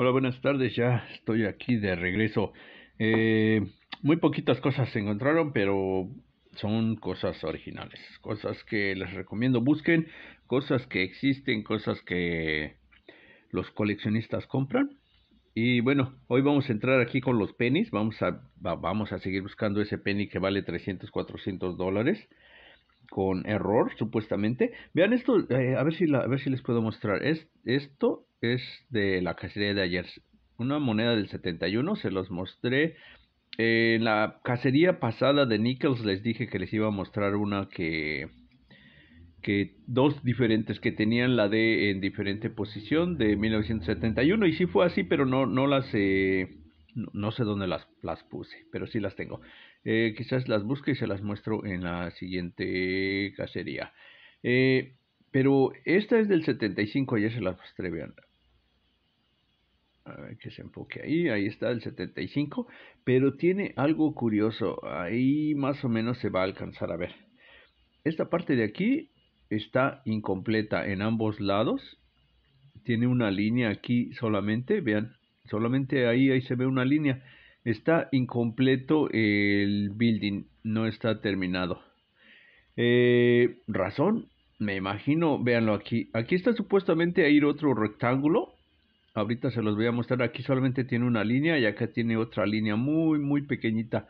Hola, buenas tardes, ya estoy aquí de regreso. Eh, muy poquitas cosas se encontraron, pero son cosas originales, cosas que les recomiendo busquen, cosas que existen, cosas que los coleccionistas compran. Y bueno, hoy vamos a entrar aquí con los pennies, vamos a, vamos a seguir buscando ese penny que vale 300, 400 dólares con error, supuestamente. Vean esto, eh, a, ver si a ver si les puedo mostrar. Es, esto es de la cacería de ayer. Una moneda del 71, se los mostré. en la cacería pasada de nickels les dije que les iba a mostrar una que... Que dos diferentes que tenían la D en diferente posición de 1971 y sí fue así, pero no, no las... Eh, no, no, sé dónde las, las puse, pero sí las tengo. Eh, quizás las busque y se las muestro en la siguiente cacería. Eh, pero esta es del 75, ya se las mostré, vean. A ver que se enfoque ahí, ahí está el 75, pero tiene algo curioso, ahí más o menos se va a alcanzar a ver. Esta parte de aquí está incompleta en ambos lados, tiene una línea aquí solamente, vean, solamente ahí, ahí se ve una línea Está incompleto el building, no está terminado. Eh, razón, me imagino, véanlo aquí. Aquí está supuestamente a ir otro rectángulo. Ahorita se los voy a mostrar. Aquí solamente tiene una línea y acá tiene otra línea muy, muy pequeñita.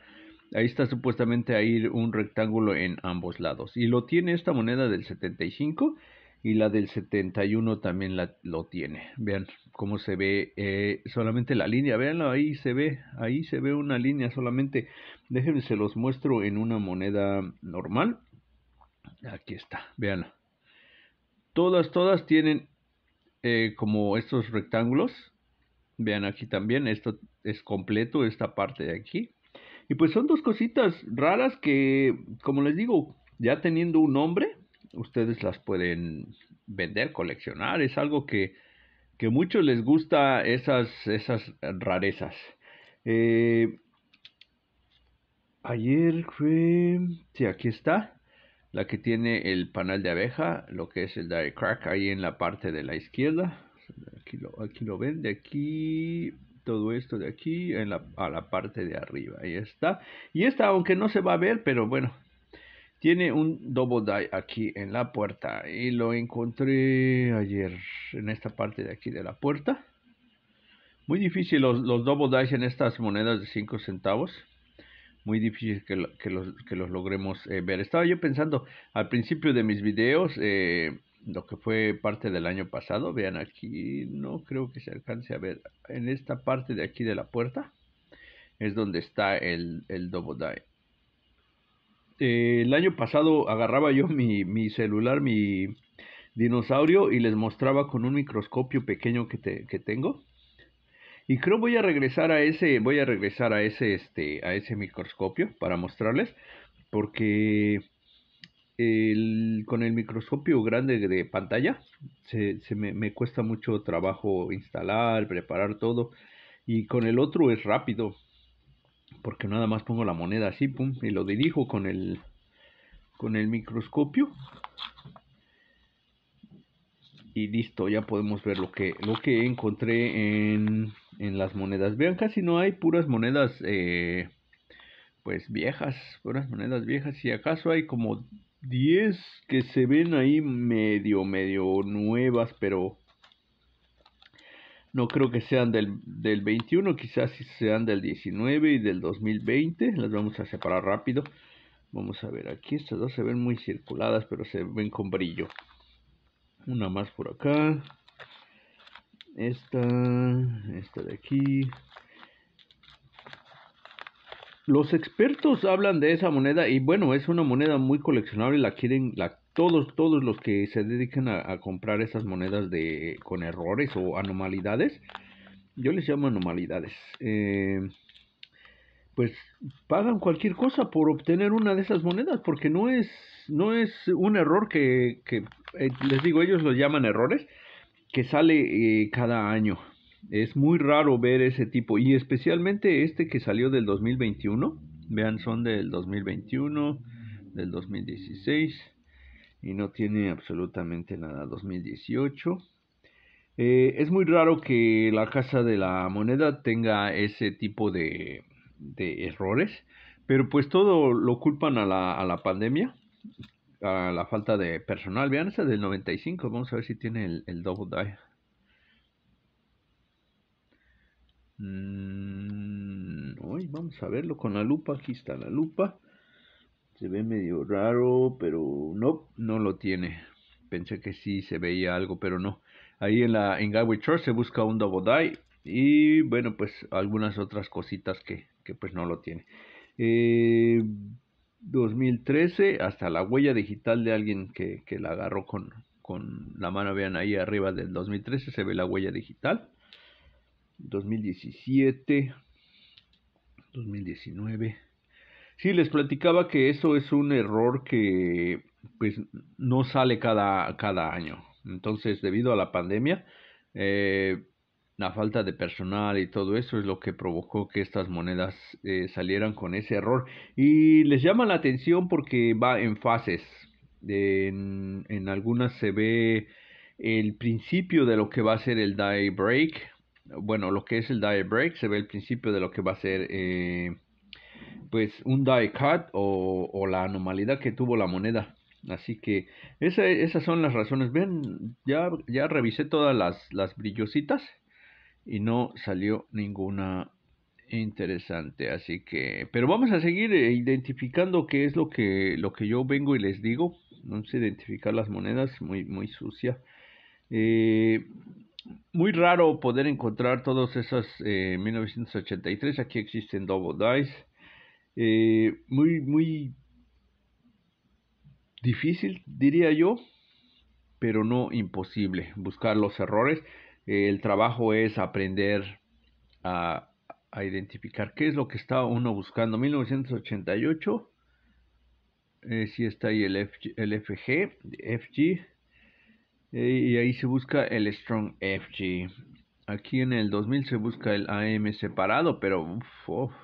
Ahí está supuestamente a ir un rectángulo en ambos lados. Y lo tiene esta moneda del 75 y la del 71 también la, lo tiene. Vean cómo se ve eh, solamente la línea, veanlo, ahí se ve, ahí se ve una línea solamente. Déjenme, se los muestro en una moneda normal. Aquí está, vean. Todas, todas tienen eh, como estos rectángulos. Vean aquí también, esto es completo, esta parte de aquí. Y pues son dos cositas raras que, como les digo, ya teniendo un nombre, ustedes las pueden vender, coleccionar, es algo que, que muchos les gusta esas, esas rarezas. Eh, ayer fue, sí, aquí está, la que tiene el panal de abeja, lo que es el Dairy Crack, ahí en la parte de la izquierda. Aquí lo, aquí lo ven, de aquí todo esto de aquí en la, a la parte de arriba. Ahí está. Y esta, aunque no se va a ver, pero bueno, tiene un Double Die aquí en la puerta y lo encontré ayer en esta parte de aquí de la puerta. Muy difícil los, los die en estas monedas de 5 centavos. Muy difícil que, los, logremos eh, ver. Estaba yo pensando al principio de mis videos, eh, lo que fue parte del año pasado. Vean aquí, no creo que se alcance a ver. En esta parte de aquí de la puerta es donde está el, el Die. Eh, el año pasado agarraba yo mi, celular, mi dinosaurio, y les mostraba con un microscopio pequeño que, tengo. Y creo voy a regresar a ese, voy a regresar a ese, este, a ese microscopio para mostrarles, porque con el microscopio grande de pantalla se, me, cuesta mucho trabajo instalar, preparar todo, y con el otro es rápido porque nada más pongo la moneda así pum, y lo dirijo con el con el microscopio y listo ya podemos ver lo que lo que encontré en, las monedas vean casi no hay puras monedas eh, pues viejas puras monedas viejas si acaso hay como 10 que se ven ahí medio medio nuevas pero no creo que sean del, 21, quizás sean del 19 y del 2020. Las vamos a separar rápido. Vamos a ver, aquí estas dos se ven muy circuladas, pero se ven con brillo. Una más por acá. Esta, esta de aquí. Los expertos hablan de esa moneda y bueno, es una moneda muy coleccionable, la quieren, todos, los que se dedican a, comprar esas monedas de, con errores o anomalidades, yo les llamo anomalidades, eh, pues pagan cualquier cosa por obtener una de esas monedas, porque no es, no es un error que, eh, les digo, ellos lo llaman errores, que sale eh, cada año. Es muy raro ver ese tipo, y especialmente este que salió del 2021, vean, son del 2021, del 2016 y no tiene absolutamente nada. 2018. Eh, es muy raro que la Casa de la Moneda tenga ese tipo de, errores, pero pues todo lo culpan a la, pandemia, a la falta de personal. Vean esa del 95, vamos a ver si tiene el, double die. Mm, vamos a verlo con la lupa, aquí está la lupa. Se ve medio raro, pero no, no lo tiene. Pensé que sí se veía algo, pero no. Ahí en la en Church se busca un Double Die y bueno, pues algunas otras cositas que, pues no lo tiene. 2013 eh, hasta la huella digital de alguien que, que la agarró con, con la mano, vean ahí arriba del 2013 se ve la huella digital. 2017, 2019. Sí, les platicaba que eso es un error que pues no sale cada, cada año. Entonces, debido a la pandemia, eh, la falta de personal y todo eso es lo que provocó que estas monedas eh, salieran con ese error. Y les llama la atención porque va en fases. En, algunas se ve el principio de lo que va a ser el die break. Bueno, lo que es el die break se ve el principio de lo que va a ser eh, pues un die cut o, la anomalía que tuvo la moneda. Así que esas son las razones. Ven, ya, ya revisé todas las, brillositas y no salió ninguna interesante. Así que, pero vamos a seguir eh, identificando qué es lo que, lo que yo vengo y les digo. No a identificar las monedas, muy, muy sucia. Eh, muy raro poder encontrar todos esos eh, 1983. Aquí existen Double Dice. Eh, muy, muy difícil, diría yo, pero no imposible buscar los errores. el trabajo es aprender a, identificar qué es lo que está uno buscando. 1988, eh, si está ahí el, FG, el FG, eh, y ahí se busca el Strong FG. Aquí en el 2000 se busca el AM separado, pero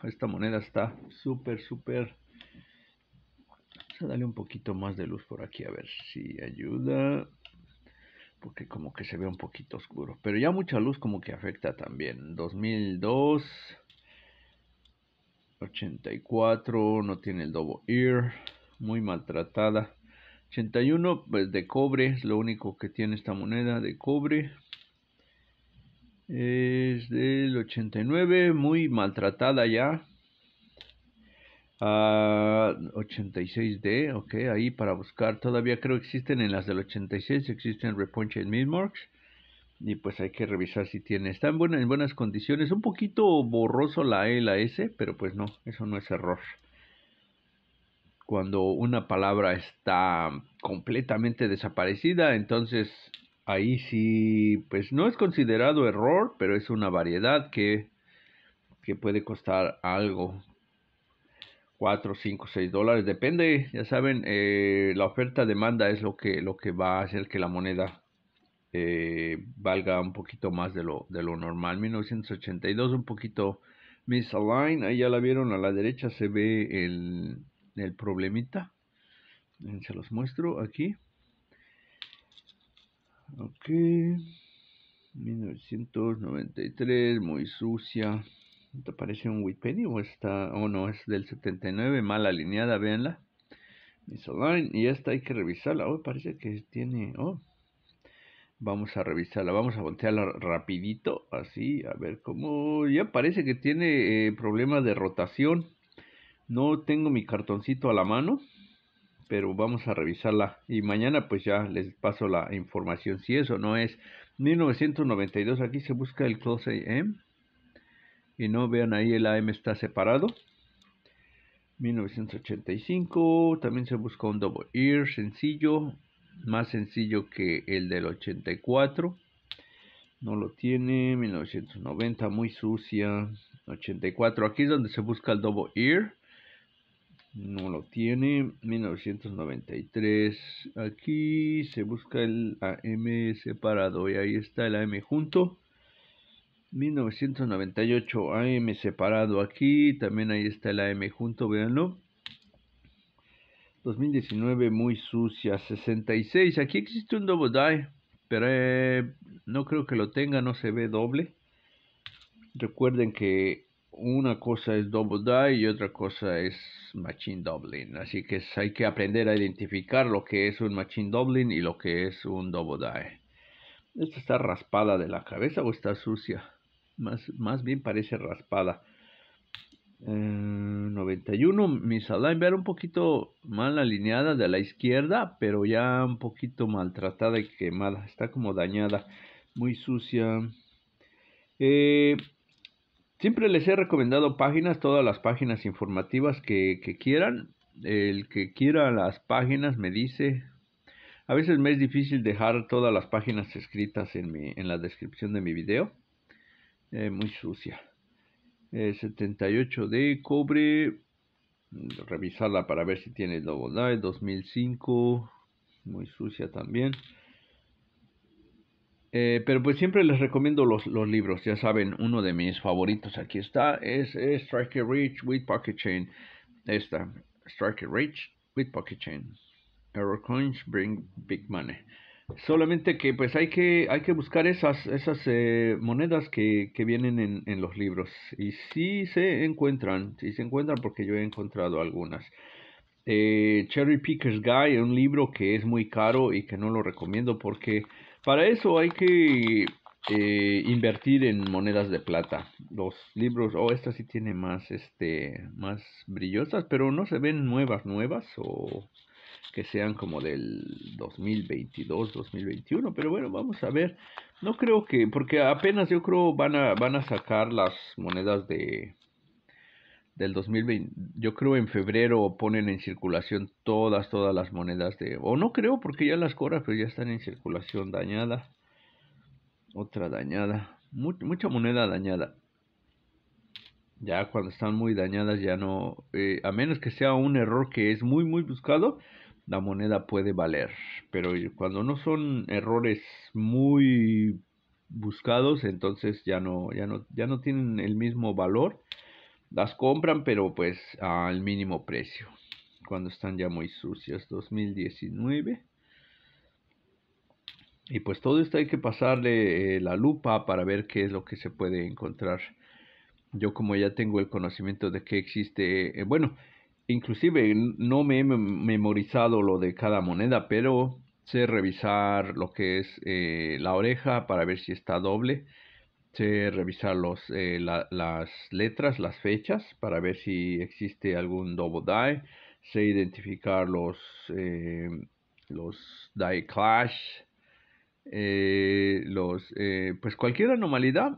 esta moneda está súper, súper... Vamos a darle un poquito más de luz por aquí, a ver si ayuda. Porque como que se ve un poquito oscuro. Pero ya mucha luz como que afecta también. 2002, 84, no tiene el doble ear, muy maltratada. 81, pues de cobre, es lo único que tiene esta moneda de cobre es del 89, muy maltratada ya. 86D, ah, ok, ahí para buscar. Todavía creo que existen en las del 86, existen Repunch en Midmarks. Y pues hay que revisar si tiene. Está en, buenas condiciones. Un poquito borroso la E la S, pero pues no, eso no es error. Cuando una palabra está completamente desaparecida, entonces ahí sí, pues no es considerado error, pero es una variedad que, puede costar algo. 4, 5, 6 dólares, depende, ya saben, eh, la oferta-demanda es lo que, lo que va a hacer que la moneda eh, valga un poquito más de lo, de lo normal. 1982, un poquito misaligned, ahí ya la vieron, a la derecha se ve el, el problemita, se los muestro aquí Ok. 1993, muy sucia. ¿Te parece un Wikipedia o está.? Oh, no, es del 79, mal alineada, véanla. Y esta hay que revisarla. Oh, parece que tiene. Oh. Vamos a revisarla, vamos a voltearla rapidito, así, a ver cómo... Ya parece que tiene eh, problemas de rotación. No tengo mi cartoncito a la mano pero vamos a revisarla y mañana pues ya les paso la información si eso no es 1992 aquí se busca el close AM ¿eh? y no vean ahí el AM está separado 1985 también se busca un double ear sencillo más sencillo que el del 84 no lo tiene 1990 muy sucia 84 aquí es donde se busca el double ear no lo tiene. 1993. Aquí se busca el AM separado y ahí está el AM junto. 1998 AM separado aquí. También ahí está el AM junto, véanlo. 2019 muy sucia. 66. Aquí existe un double die. Pero eh, no creo que lo tenga, no se ve doble. Recuerden que una cosa es Double Die y otra cosa es Machine Doubling. Así que hay que aprender a identificar lo que es un Machine Doubling y lo que es un Double Die. Esta está raspada de la cabeza o está sucia. Más, más bien parece raspada. 91, mi en era un poquito mal alineada de la izquierda, pero ya un poquito maltratada y quemada. Está como dañada, muy sucia. Eh, Siempre les he recomendado páginas, todas las páginas informativas que, quieran. El que quiera las páginas me dice. A veces me es difícil dejar todas las páginas escritas en, mi, en la descripción de mi video. Eh, muy sucia. 78 eh, de cobre. Revisarla para ver si tiene double die. 2005. Muy sucia también. Eh, pero pues siempre les recomiendo los, los, libros, ya saben, uno de mis favoritos aquí está, es, Strike Rich with Pocket Chain. Esta, strike Rich with Pocket Chain. Error Coins Bring Big Money. Solamente que pues hay que, hay que buscar esas, esas eh, monedas que, que vienen en, en, los libros. Y si se encuentran, si se encuentran porque yo he encontrado algunas. Eh, Cherry Pickers Guy, un libro que es muy caro y que no lo recomiendo porque para eso hay que eh, invertir en monedas de plata. Los libros, oh, esta sí tiene más, este, más brillosas, pero no se ven nuevas, nuevas o que sean como del 2022, 2021, pero bueno, vamos a ver. No creo que, porque apenas yo creo van a, van a sacar las monedas de, del 2020, yo creo en febrero ponen en circulación todas, todas las monedas de, o no creo porque ya las cobra pero ya están en circulación dañada, otra dañada, mucha moneda dañada. Ya cuando están muy dañadas ya no, eh, a menos que sea un error que es muy, muy buscado, la moneda puede valer, pero cuando no son errores muy buscados, entonces ya no, ya no, ya no tienen el mismo valor las compran, pero pues al mínimo precio. Cuando están ya muy sucias. 2019. Y pues todo esto hay que pasarle eh, la lupa para ver qué es lo que se puede encontrar. Yo como ya tengo el conocimiento de que existe, eh, bueno, inclusive no me he memorizado lo de cada moneda, pero sé revisar lo que es eh, la oreja para ver si está doble revisar los, eh, las letras, las fechas, para ver si existe algún double die. Sé identificar los, eh, los die clash, eh, los, pues cualquier anomalía.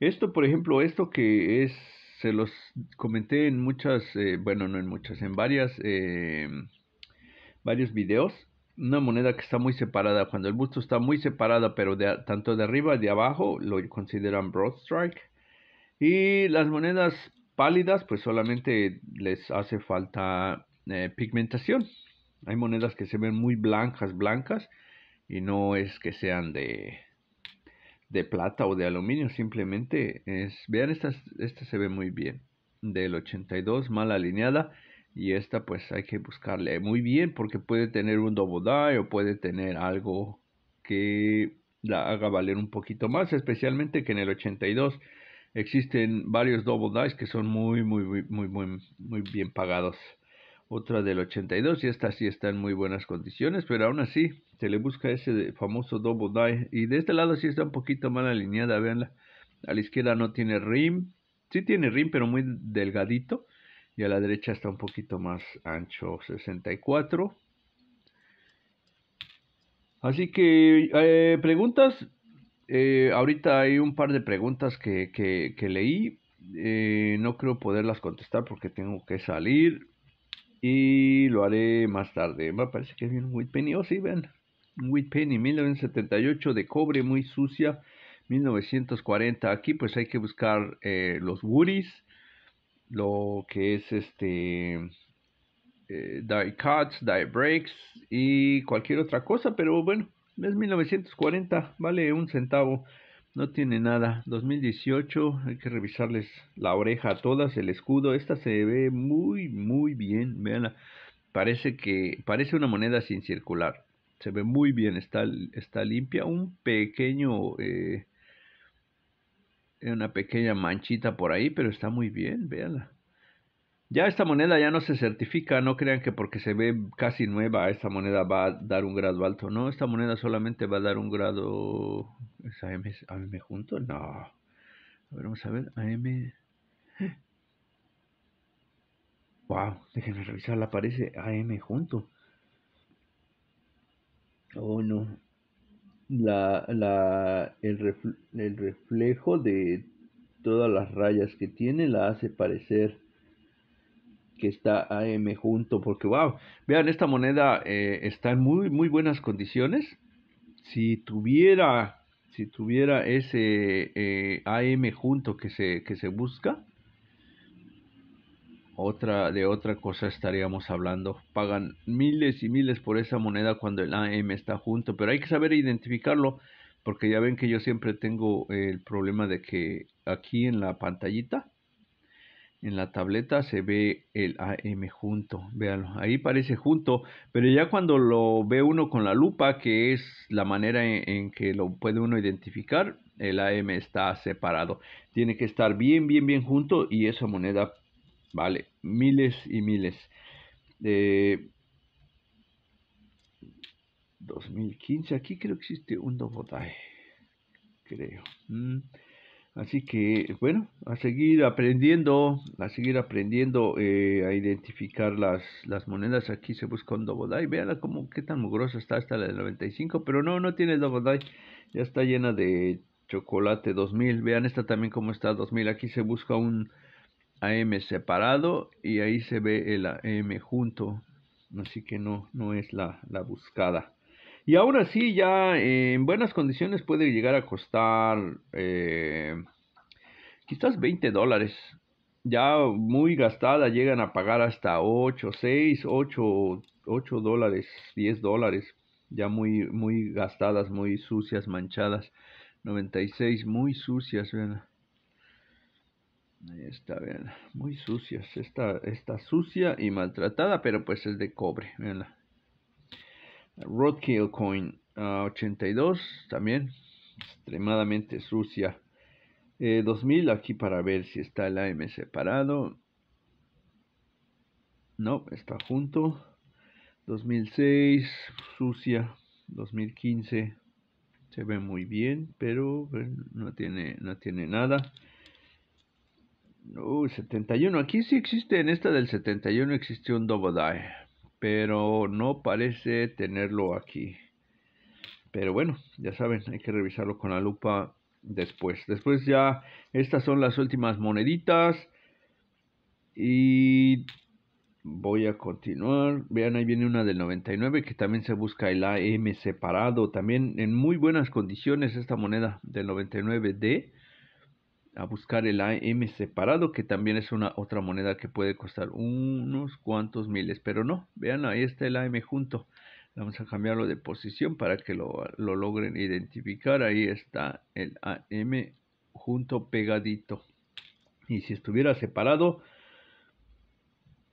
Esto, por ejemplo, esto que es, se los comenté en muchas, bueno, no en muchas, en varias, varios videos una moneda que está muy separada. Cuando el busto está muy separado, pero de, tanto de arriba de abajo, lo consideran broad strike. Y las monedas pálidas, pues solamente les hace falta eh, pigmentación. Hay monedas que se ven muy blancas, blancas, y no es que sean de, de plata o de aluminio, simplemente es, vean, esta, esta se ve muy bien, del 82, mal alineada. Y esta pues hay que buscarle muy bien porque puede tener un double die o puede tener algo que la haga valer un poquito más, especialmente que en el 82 existen varios double dies que son muy, muy, muy, muy, muy, muy bien pagados. Otra del 82 y esta sí está en muy buenas condiciones, pero aún así se le busca ese famoso double die. Y de este lado sí está un poquito mal alineada, veanla. A la izquierda no tiene rim, sí tiene rim, pero muy delgadito y a la derecha está un poquito más ancho, 64. Así que, eh, preguntas. Eh, ahorita hay un par de preguntas que, leí. Eh, no creo poderlas contestar porque tengo que salir. Y lo haré más tarde. Me parece que viene un penny Oh, sí, ven. Un penny 1978 de cobre muy sucia. 1940. Aquí pues hay que buscar los Woody's lo que es este eh, Die Cuts, Die Breaks y cualquier otra cosa, pero bueno, es 1940, vale un centavo, no tiene nada. 2018, hay que revisarles la oreja a todas, el escudo, esta se ve muy, muy bien, veanla, parece que, parece una moneda sin circular, se ve muy bien, está, está limpia, un pequeño... Eh, una pequeña manchita por ahí, pero está muy bien, véanla. Ya esta moneda ya no se certifica, no crean que porque se ve casi nueva esta moneda va a dar un grado alto. No, esta moneda solamente va a dar un grado... ¿Es AM, junto? No. A ver, vamos a ver. AM... Wow, déjenme revisarla, aparece AM junto. Oh no, la, la, el, reflejo de todas las rayas que tiene la hace parecer que está AM junto porque wow vean esta moneda eh, está en muy muy buenas condiciones si tuviera si tuviera ese eh, AM junto que se, que se busca otra, de otra cosa estaríamos hablando. Pagan miles y miles por esa moneda cuando el AM está junto, pero hay que saber identificarlo porque ya ven que yo siempre tengo eh, el problema de que aquí en la pantallita, en la tableta se ve el AM junto, véanlo, ahí parece junto, pero ya cuando lo ve uno con la lupa, que es la manera en, en que lo puede uno identificar, el AM está separado. Tiene que estar bien, bien, bien junto y esa moneda Vale, miles y miles. Eh, de 2015, aquí creo que existe un Dobodai. creo. Mm. Así que, bueno, a seguir aprendiendo, a seguir aprendiendo eh, a identificar las, las, monedas. Aquí se busca un Dobodai. vean como qué tan mugrosa está esta la de 95, pero no, no tiene Dobodai. Ya está llena de chocolate 2000. Vean esta también como está 2000. Aquí se busca un AM separado y ahí se ve el AM junto. Así que no, no es la, buscada. Y ahora sí, ya en buenas condiciones puede llegar a costar eh, quizás 20 dólares. Ya muy gastada llegan a pagar hasta 8, 6, 8, 8 dólares, 10 dólares. Ya muy, muy gastadas, muy sucias, manchadas. 96, muy sucias, Ahí está, vean, muy sucia, está sucia y maltratada, pero pues es de cobre, veanla. Roadkill Coin 82, ah, también extremadamente sucia. 2000 eh, aquí para ver si está el AM separado. No, está junto. 2006, sucia. 2015, se ve muy bien, pero no, tiene, no tiene nada. Uh, 71. Aquí sí existe, en esta del 71 existió un double die, pero no parece tenerlo aquí. Pero bueno, ya saben, hay que revisarlo con la lupa después. Después ya, estas son las últimas moneditas. Y voy a continuar. Vean, ahí viene una del 99 que también se busca el AM separado. También en muy buenas condiciones esta moneda del 99D a buscar el AM separado, que también es una otra moneda que puede costar unos cuantos miles, pero no, vean, ahí está el AM junto. Vamos a cambiarlo de posición para que lo, logren identificar. Ahí está el AM junto pegadito. Y si estuviera separado,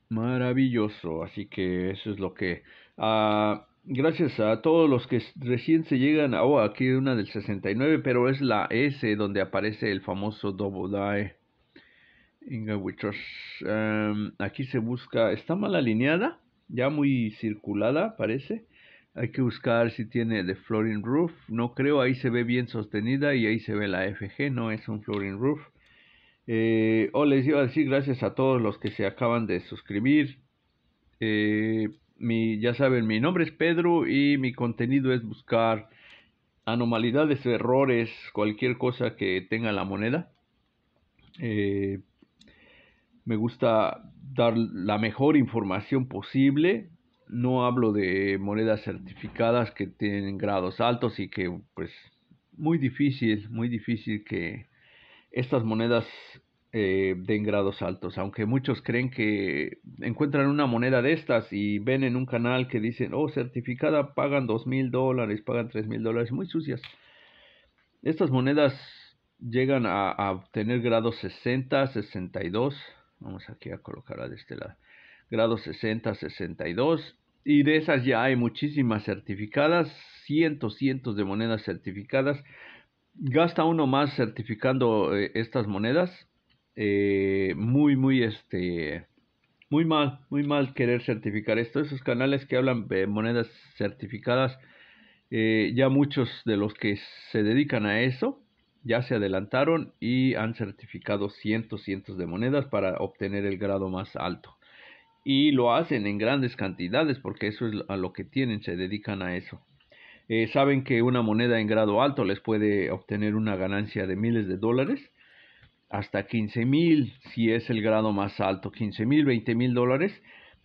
maravilloso. Así que eso es lo que... Ah, gracias a todos los que recién se llegan. Oh, aquí una del 69, pero es la S donde aparece el famoso Double Die. Inga em, aquí se busca, está mal alineada, ya muy circulada parece. Hay que buscar si tiene de flooring roof. No creo, ahí se ve bien sostenida y ahí se ve la FG, no es un flooring roof. o eh, oh, les iba a decir gracias a todos los que se acaban de suscribir. Eh, ya saben, mi nombre es Pedro y mi contenido es buscar anomalidades, errores, cualquier cosa que tenga la moneda. Eh, me gusta dar la mejor información posible. No hablo de monedas certificadas que tienen grados altos y que pues muy difícil, muy difícil que estas monedas eh, grados altos, aunque muchos creen que encuentran una moneda de estas y ven en un canal que dicen, oh, certificada, pagan dos mil dólares, pagan tres mil dólares, muy sucias. Estas monedas llegan a, tener grados 60, 62, vamos aquí a colocarla de este lado, grados 60, 62, y de esas ya hay muchísimas certificadas, cientos, cientos de monedas certificadas. Gasta uno más certificando eh, estas monedas eh, muy, muy, este, muy mal, muy mal querer certificar esto. Esos canales que hablan de monedas certificadas, eh, ya muchos de los que se dedican a eso ya se adelantaron y han certificado cientos, cientos de monedas para obtener el grado más alto. Y lo hacen en grandes cantidades porque eso es a lo que tienen, se dedican a eso. Eh, saben que una moneda en grado alto les puede obtener una ganancia de miles de dólares hasta 15 mil, si es el grado más alto, 15 mil, 20 mil dólares.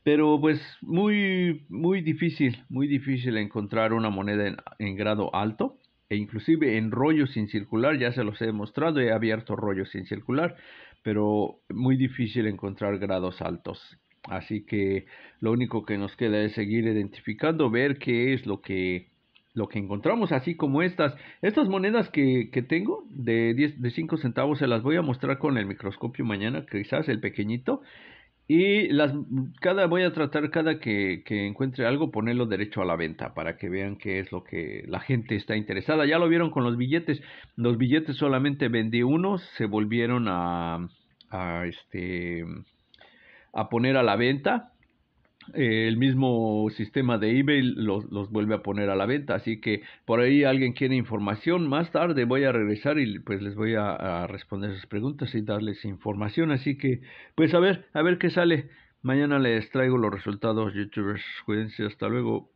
Pero pues muy, muy difícil, muy difícil encontrar una moneda en, grado alto. E inclusive en rollo sin circular, ya se los he mostrado, he abierto rollos sin circular, pero muy difícil encontrar grados altos. Así que lo único que nos queda es seguir identificando, ver qué es lo que lo que encontramos, así como estas. Estas monedas que, tengo de, de 5 centavos se las voy a mostrar con el microscopio mañana, quizás el pequeñito. Y las, cada, voy a tratar cada que, que, encuentre algo ponerlo derecho a la venta para que vean qué es lo que la gente está interesada. Ya lo vieron con los billetes. Los billetes solamente vendí uno, se volvieron a, a, este, a poner a la venta eh, el mismo sistema de eBay los, los, vuelve a poner a la venta. Así que por ahí alguien quiere información. Más tarde voy a regresar y pues les voy a, a, responder sus preguntas y darles información. Así que pues a ver, a ver qué sale. Mañana les traigo los resultados, youtubers. Cuídense, hasta luego.